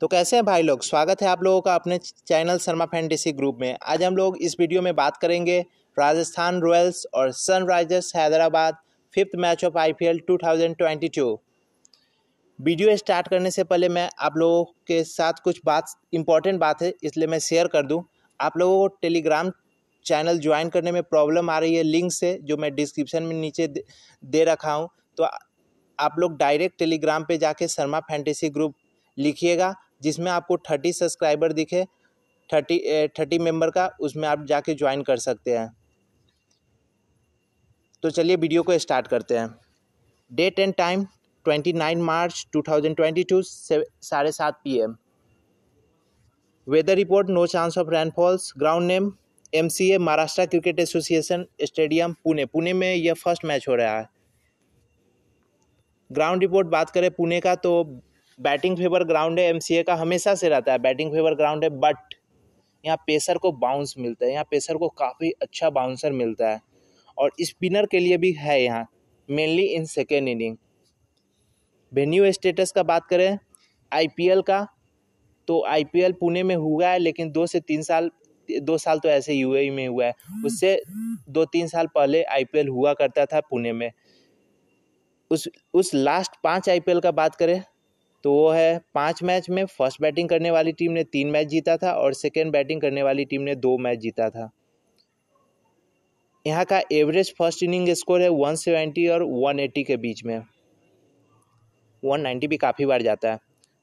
तो कैसे हैं भाई लोग स्वागत है आप लोगों का अपने चैनल शर्मा फैंटेसी ग्रुप में आज हम लोग इस वीडियो में बात करेंगे राजस्थान रॉयल्स और Sunrisers Hyderabad fifth match of IPL 2022 video start करने से पहले मैं आप लोगों के साथ कुछ बात इम्पॉर्टेंट बात है इसलिए मैं शेयर कर दूँ आप लोगों को टेलीग्राम चैनल ज्वाइन करने में प्रॉब्लम आ रही है लिंक से जो मैं डिस्क्रिप्शन में नीचे दे, दे रखा हूँ तो आप लोग डायरेक्ट टेलीग्राम पे जाके शर्मा फैंटेसी ग्रुप लिखिएगा जिसमें आपको थर्टी सब्सक्राइबर दिखे थर्टी थर्टी मेंबर का उसमें आप जाके ज्वाइन कर सकते हैं तो चलिए वीडियो को स्टार्ट करते हैं date and time twenty nine March two thousand twenty two साढ़े सात P M weather report no chance of rainfalls ground name M C A Maharashtra cricket association stadium Pune Pune में यह फर्स्ट मैच हो रहा है ग्राउंड रिपोर्ट बात करें पुणे का तो बैटिंग फेवर ग्राउंड है एमसीए का हमेशा से रहता है बैटिंग फेवर ग्राउंड है बट यहाँ पेसर को बाउंस मिलता है यहाँ पेसर को काफ़ी अच्छा बाउंसर मिलता है और स्पिनर के लिए भी है यहाँ mainly in second inning venue status का बात करें आईपीएल का तो आईपीएल पुणे में हुआ है लेकिन दो से तीन साल दो साल तो ऐसे यूएई e में हुआ है उससे दो तीन साल पहले आईपीएल हुआ करता था पुणे में उस उस लास्ट पांच आईपीएल का बात करें तो वो है पांच मैच में फर्स्ट बैटिंग करने वाली टीम ने तीन मैच जीता था और सेकेंड बैटिंग करने वाली टीम ने दो मैच जीता था यहाँ का एवरेज फर्स्ट इनिंग स्कोर है वन सेवेंटी और वन एट्टी के बीच में वन नाइन्टी भी काफ़ी बार जाता है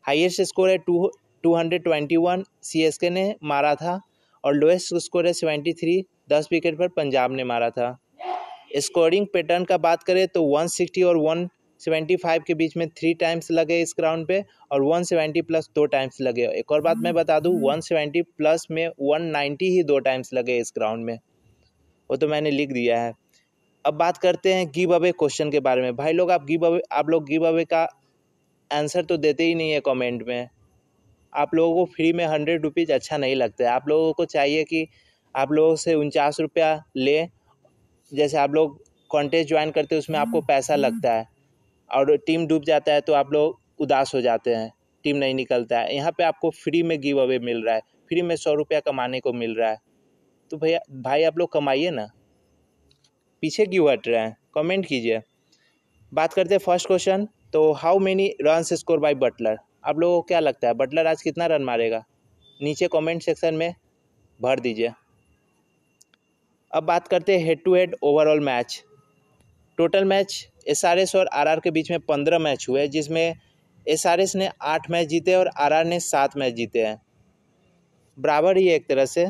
हाईएस्ट स्कोर है two two hundred twenty one C S K ने मारा था और लोएस्ट स्कोर है सेवेंटी थ्री दस विकेट पर पंजाब ने मारा था स्कोरिंग पैटर्न का बात करें तो वन सिक्सटी और वन सेवेंटी फाइव के बीच में थ्री टाइम्स लगे इस ग्राउंड पे और वन सेवेंटी प्लस दो टाइम्स लगे एक और बात मैं बता दूँ वन सेवेंटी प्लस में वन नाइन्टी ही दो टाइम्स लगे इस ग्राउंड में वो तो मैंने लिख दिया है अब बात करते हैं गिव अवे क्वेश्चन के बारे में भाई लोग आप गिव अवे आप लोग गिव अवे का आंसर तो देते ही नहीं है कमेंट में आप लोगों को फ्री में हंड्रेड रुपीज़ अच्छा नहीं लगता है आप लोगों को चाहिए कि आप लोगों से उनचास रुपया ले जैसे आप लोग कॉन्टेस्ट ज्वाइन करते हैं उसमें आपको पैसा लगता है और टीम डूब जाता है तो आप लोग उदास हो जाते हैं टीम नहीं निकलता है यहाँ पे आपको फ्री में गिव अवे मिल रहा है फ्री में सौ रुपया कमाने को मिल रहा है तो भैया भाई आप लोग कमाइए ना पीछे क्यों हट रहे हैं कमेंट कीजिए बात करते हैं फर्स्ट क्वेश्चन तो how many run score by Buttler आप लोगों को क्या लगता है बटलर आज कितना रन मारेगा नीचे कमेंट सेक्शन में भर दीजिए अब बात करते हैं head to head overall match total matches और आर के बीच में पंद्रह मैच हुए जिसमें एस ने आठ मैच जीते और आर ने सात मैच जीते हैं बराबर ही एक तरह से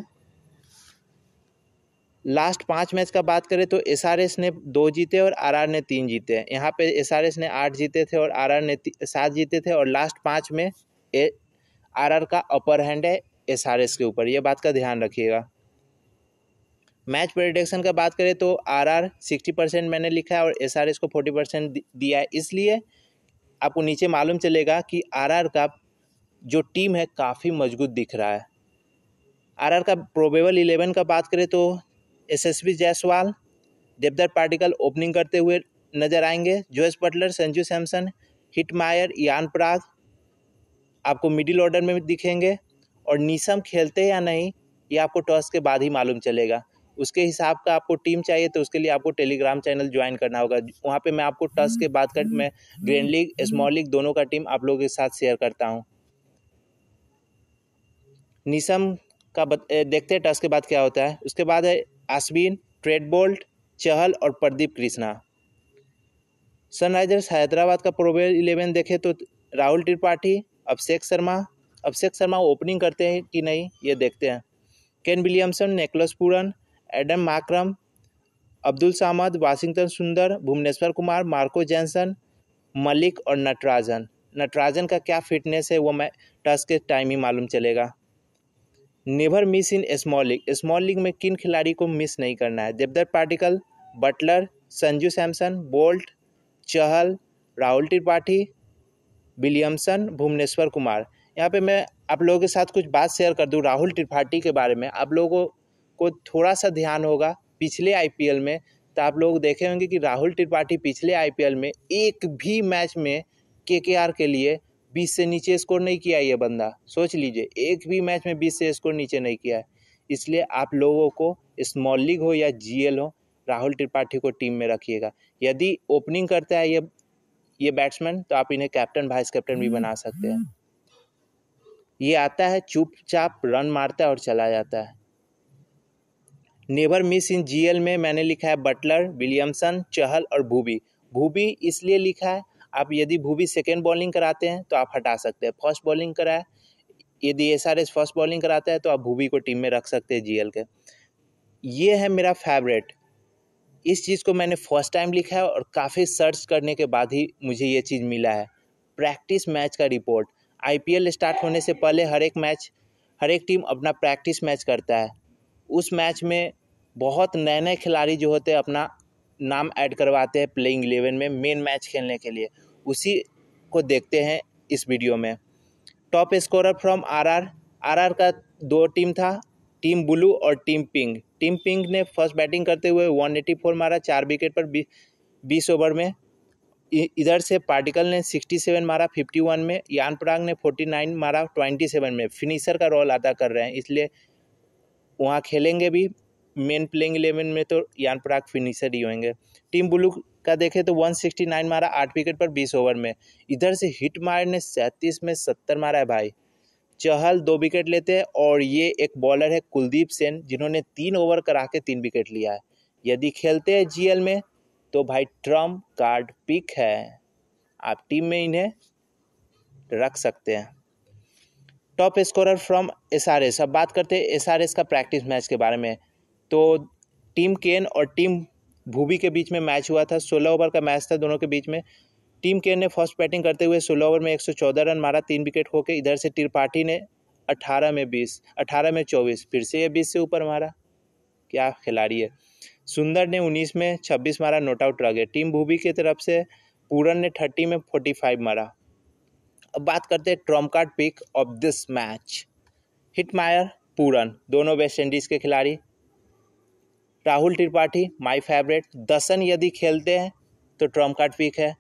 लास्ट पाँच मैच का बात करें तो एस ने दो जीते और आर ने तीन जीते हैं यहाँ पे एस ने आठ जीते थे और आर ने सात जीते थे और लास्ट पाँच में आर का अपर हैंड है एस के ऊपर ये बात का ध्यान रखिएगा मैच प्रोडिक्शन का बात करें तो आरआर सिक्सटी परसेंट मैंने लिखा है और एसआरएस को फोर्टी परसेंट दिया है इसलिए आपको नीचे मालूम चलेगा कि आरआर का जो टीम है काफ़ी मजबूत दिख रहा है आरआर का प्रोबेबल इलेवन का बात करें तो एसएसबी जायसवाल देवदर पार्टिकल ओपनिंग करते हुए नजर आएंगे Jos Buttler Sanju Samson Hetmyer Riyan प्राग आपको मिडिल ऑर्डर में दिखेंगे और नीसम खेलते या नहीं ये आपको टॉस के बाद ही मालूम चलेगा उसके हिसाब का आपको टीम चाहिए तो उसके लिए आपको टेलीग्राम चैनल ज्वाइन करना होगा वहाँ पे मैं आपको टस के बाद कर मैं ग्रैंड लीग स्मॉल लीग दोनों का टीम आप लोगों के साथ शेयर करता हूँ निशम का बत, देखते हैं टस के बाद क्या होता है उसके बाद है आसबीन ट्रेड बोल्ट चहल और प्रदीप कृष्णा सनराइजर्स हैदराबाद का प्रोबेल इलेवन देखें तो राहुल त्रिपाठी अभिषेक शर्मा अभिषेक शर्मा ओपनिंग करते हैं कि नहीं ये देखते हैं Kane Williamson Nicholas Pooran Aiden Markram Abdul Samad Washington Sundar Bhuvneshwar Kumar Marco Jansen Malik और नटराजन नटराजन का क्या फिटनेस है वो मैं टस के टाइम ही मालूम चलेगा never miss in small league small league में किन खिलाड़ी को मिस नहीं करना है Devdutt Padikkal Buttler Sanju Samson Boult Chahal Rahul Tripathi Williamson Bhuvneshwar Kumar यहाँ पे मैं आप लोगों के साथ कुछ बात शेयर कर दूँ राहुल त्रिपाठी के बारे में आप लोगों को को थोड़ा सा ध्यान होगा पिछले आईपीएल में तो आप लोग देखे होंगे कि राहुल त्रिपाठी पिछले आईपीएल में एक भी मैच में केकेआर के लिए बीस से नीचे स्कोर नहीं किया ये बंदा सोच लीजिए एक भी मैच में बीस से स्कोर नीचे नहीं किया है इसलिए आप लोगों को स्मॉल लीग हो या जीएल हो राहुल त्रिपाठी को टीम में रखिएगा यदि ओपनिंग करता है ये ये बैट्समैन तो आप इन्हें कैप्टन वाइस कैप्टन भी बना सकते हैं ये आता है चुपचाप रन मारता है और चला जाता है नेवर मिस इन जी में मैंने लिखा है बटलर विलियमसन चहल और भूबी भूबी इसलिए लिखा है आप यदि भूबी सेकेंड बॉलिंग कराते हैं तो आप हटा सकते हैं फर्स्ट बॉलिंग कराए यदि S R S first bowling कराता है तो आप भूबी को टीम में रख सकते हैं जीएल के ये है मेरा फेवरेट इस चीज़ को मैंने फर्स्ट टाइम लिखा है और काफ़ी सर्च करने के बाद ही मुझे ये चीज़ मिला है प्रैक्टिस मैच का रिपोर्ट आईपीएल स्टार्ट होने से पहले हर एक मैच हर एक टीम अपना प्रैक्टिस मैच करता है उस मैच में बहुत नए नए खिलाड़ी जो होते हैं अपना नाम ऐड करवाते हैं प्लेइंग इलेवन में मेन मैच खेलने के लिए उसी को देखते हैं इस वीडियो में top scorer from RR RR का दो टीम था टीम ब्लू और टीम पिंक टीम पिंक ने फर्स्ट बैटिंग करते हुए वन एटी फोर मारा चार विकेट पर बीस ओवर में इधर से पार्टिकल ने सिक्सटी सेवन मारा फिफ्टी वन में यान पराग ने फोर्टी नाइन मारा ट्वेंटी सेवन में फिनिशर का रोल अदा कर रहे हैं इसलिए वहाँ खेलेंगे भी मेन प्लेइंग इलेवन में तो यान पराग फिनिशर ही होंगे टीम ब्लू का देखें तो 169 मारा आठ विकेट पर 20 ओवर में इधर से हिट मार ने सैंतीस में सत्तर मारा है भाई चहल दो विकेट लेते हैं और ये एक बॉलर है कुलदीप सेन जिन्होंने तीन ओवर करा के तीन विकेट लिया है यदि खेलते हैं जी में तो भाई ट्रम्प कार्ड पिक है आप टीम में इन्हें रख सकते हैं top scorer from S R S अब बात करते हैं एस आर एस का प्रैक्टिस मैच के बारे में तो टीम केन और टीम भूबी के बीच में मैच हुआ था सोलह ओवर का मैच था दोनों के बीच में टीम केन ने फर्स्ट बैटिंग करते हुए सोलह ओवर में एक सौ चौदह रन मारा तीन विकेट होकर इधर से त्रिपाठी ने अठारह में बीस अठारह में चौबीस फिर से ये बीस से ऊपर मारा क्या खिलाड़ी है सुंदर ने उन्नीस में छब्बीस मारा नोट आउट रह गया टीम भूबी की तरफ से पूरन ने थर्टी में फोर्टी फाइव मारा अब बात करते हैं trump card pick of this match Hetmyer Pooran दोनों वेस्ट इंडीज़ के खिलाड़ी राहुल त्रिपाठी माय फेवरेट दसन यदि खेलते हैं तो ट्रम्प कार्ड पिक है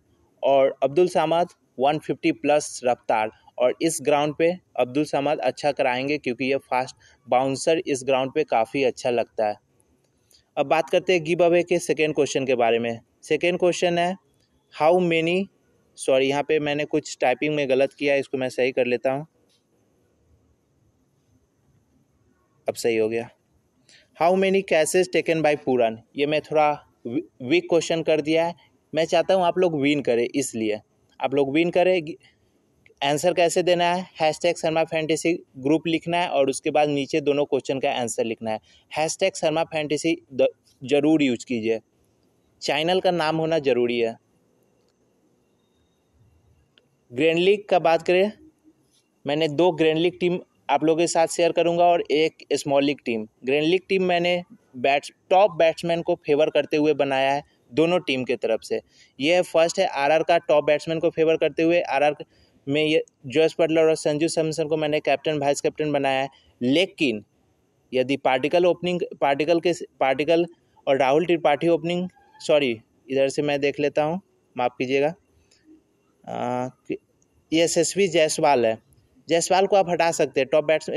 और अब्दुल सामाद 150 प्लस रफ्तार और इस ग्राउंड पे अब्दुल सामाद अच्छा कराएंगे क्योंकि ये फास्ट बाउंसर इस ग्राउंड पे काफ़ी अच्छा लगता है अब बात करते हैं गिब अवे के सेकेंड क्वेश्चन के बारे में सेकेंड क्वेश्चन है हाउ मेनी सॉरी यहाँ पे मैंने कुछ टाइपिंग में गलत किया इसको मैं सही कर लेता हूँ अब सही हो गया how many catches taken by Pooran ये मैं थोड़ा वीक क्वेश्चन कर दिया है मैं चाहता हूँ आप लोग विन करें इसलिए आप लोग विन करें आंसर कैसे देना है hashtag Sharma fantasy group लिखना है और उसके बाद नीचे दोनों क्वेश्चन का आंसर लिखना है हैश टैग शर्मा फैंटेसी ज़रूर यूज कीजिए चैनल का नाम होना ज़रूरी है ग्रैंड लीग का बात करें मैंने दो ग्रैंड लीग टीम आप लोगों के साथ शेयर करूंगा और एक small league team grand league team मैंने बैट्स टॉप बैट्समैन को फेवर करते हुए बनाया है दोनों टीम के तरफ से यह फर्स्ट है आरआर का टॉप बैट्समैन को फेवर करते हुए आरआर में ये जोस पटलर और संजू सैमसन को मैंने कैप्टन वाइस कैप्टन बनाया है लेकिन यदि पार्टिकल ओपनिंग पार्टिकल के पार्टिकल और राहुल त्रिपाठी ओपनिंग सॉरी इधर से मैं देख लेता हूँ माफ़ कीजिएगा यशस्वी जायसवाल है जायसवाल को आप हटा सकते हैं टॉप बैट्स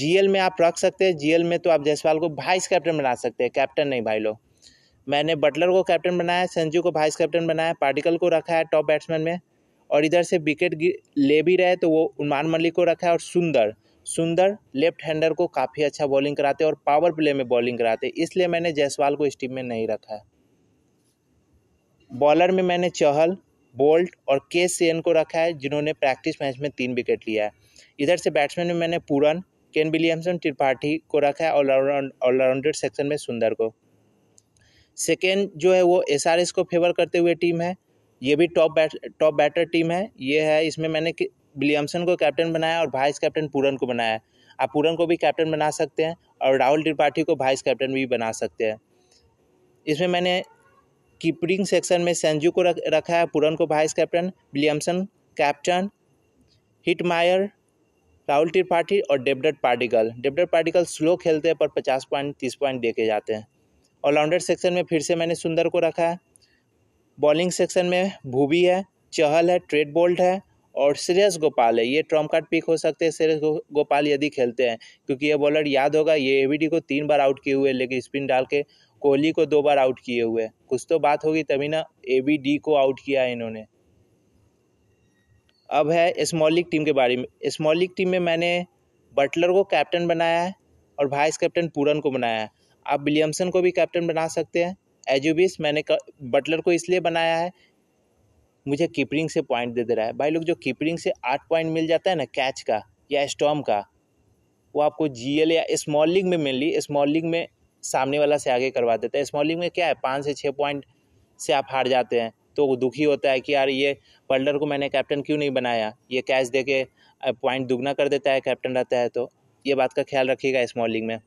जीएल में आप रख सकते हैं जीएल में तो आप जायसवाल को वाइस कैप्टन बना सकते हैं कैप्टन नहीं भाई लोग मैंने बटलर को कैप्टन बनाया संजू को वाइस कैप्टन बनाया पार्टिकल को रखा है टॉप बैट्समैन में और इधर से विकेट ले भी रहे तो वो उमान मलिक को रखा है और सुंदर सुंदर लेफ्ट हैंडर को काफ़ी अच्छा बॉलिंग कराते और पावर प्ले में बॉलिंग कराते इसलिए मैंने जायसवाल को इस टीम में नहीं रखा है बॉलर में मैंने चहल बोल्ट और के सेन को रखा है जिन्होंने प्रैक्टिस मैच में तीन विकेट लिया है इधर से बैट्समैन में मैंने पूरन केन विलियमसन त्रिपाठी को रखा है ऑलराउंडर सेक्शन में सुंदर को सेकेंड जो है वो एस आर एस को फेवर करते हुए टीम है ये भी top bat top batter team है ये है इसमें मैंने विलियमसन को कैप्टन बनाया और वाइस कैप्टन पूरन को बनाया आप पूरन को भी कैप्टन बना सकते हैं और राहुल त्रिपाठी को वाइस कैप्टन भी बना सकते हैं इसमें मैंने कीपरिंग सेक्शन में संजू को रख, रखा है पुरन को vice captain Williamson captain Hetmyer Rahul Tripathi और डेबडर पार्टिकल डेबडर पार्टिकल स्लो खेलते हैं पर पचास पॉइंट तीस पॉइंट दे के जाते हैं ऑलराउंडर सेक्शन में फिर से मैंने सुंदर को रखा है बॉलिंग सेक्शन में भूबी है चहल है ट्रेड बोल्ट है और श्रेयस गोपाल है ये ट्रॉम कार्ड पिक हो सकते हैं श्रेयस गो, गोपाल यदि खेलते हैं क्योंकि ये बॉलर याद होगा ये एवीडी को तीन बार आउट किए हुए लेकिन स्पिन डाल के कोहली को दो बार आउट किए हुए कुछ तो बात होगी तभी ना ए बी डी को आउट किया है इन्होंने अब है स्मॉल लीग टीम के बारे में स्मॉल लीग टीम में मैंने बटलर को कैप्टन बनाया है और वाइस कैप्टन पूरन को बनाया है आप विलियमसन को भी कैप्टन बना सकते हैं एजुबिस मैंने बटलर को इसलिए बनाया है मुझे कीपरिंग से पॉइंट दे दे रहा है भाई लोग जो कीपरिंग से आठ पॉइंट मिल जाता है ना कैच का या स्टॉम का वो आपको जीएल या स्मॉल लीग में मेनली स्मॉल लीग में सामने वाला से आगे करवा देता है स्मॉलिंग में क्या है पाँच से छः पॉइंट से आप हार जाते हैं तो दुखी होता है कि यार ये बल्डर को मैंने कैप्टन क्यों नहीं बनाया ये कैच दे के पॉइंट दुगना कर देता है कैप्टन रहता है तो ये बात का ख्याल रखिएगा स्मॉलिंग में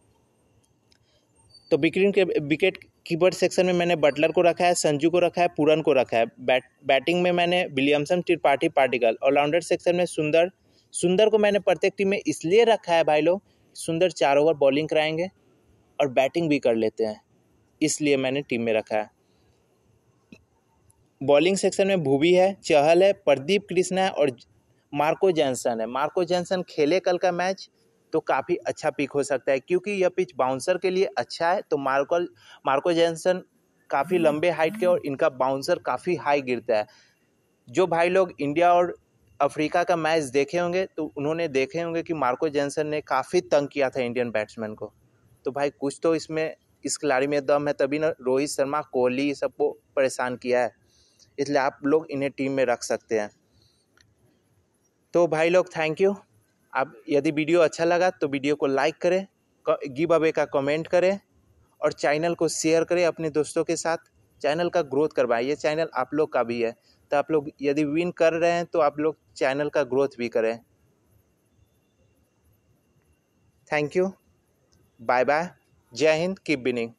तो विक्रीन के विकेट कीपर सेक्शन में मैंने बटलर को रखा है संजू को रखा है पूरन को रखा है बैट बैटिंग में मैंने Williamson Tripathi Padikkal allrounder section में सुंदर सुंदर को मैंने प्रत्येक टीम में इसलिए रखा है भाई लोग सुंदर चार ओवर बॉलिंग कराएंगे और बैटिंग भी कर लेते हैं इसलिए मैंने टीम में रखा है बॉलिंग सेक्शन में भूबी है चहल है प्रदीप कृष्णा है और मार्को जैनसन है मार्को जैनसन खेले कल का मैच तो काफ़ी अच्छा पिक हो सकता है क्योंकि यह पिच बाउंसर के लिए अच्छा है तो मार्को मार्को जैनसन काफ़ी लंबे हाइट के और इनका बाउंसर काफ़ी हाई गिरता है जो भाई लोग इंडिया और अफ्रीका का मैच देखे होंगे तो उन्होंने देखे होंगे कि मार्को जैनसन ने काफ़ी तंग किया था इंडियन बैट्समैन को तो भाई कुछ तो इसमें इस खिलाड़ी में दम है तभी ना रोहित शर्मा कोहली सबको परेशान किया है इसलिए आप लोग इन्हें टीम में रख सकते हैं तो भाई लोग थैंक यू आप यदि वीडियो अच्छा लगा तो वीडियो को लाइक करें गिव अवे का कमेंट करें और चैनल को शेयर करें अपने दोस्तों के साथ चैनल का ग्रोथ करवाएं ये चैनल आप लोग का भी है तो आप लोग यदि विन कर रहे हैं तो आप लोग चैनल का ग्रोथ भी करें थैंक यू बाय बाय जय हिंद कीप बिनिंग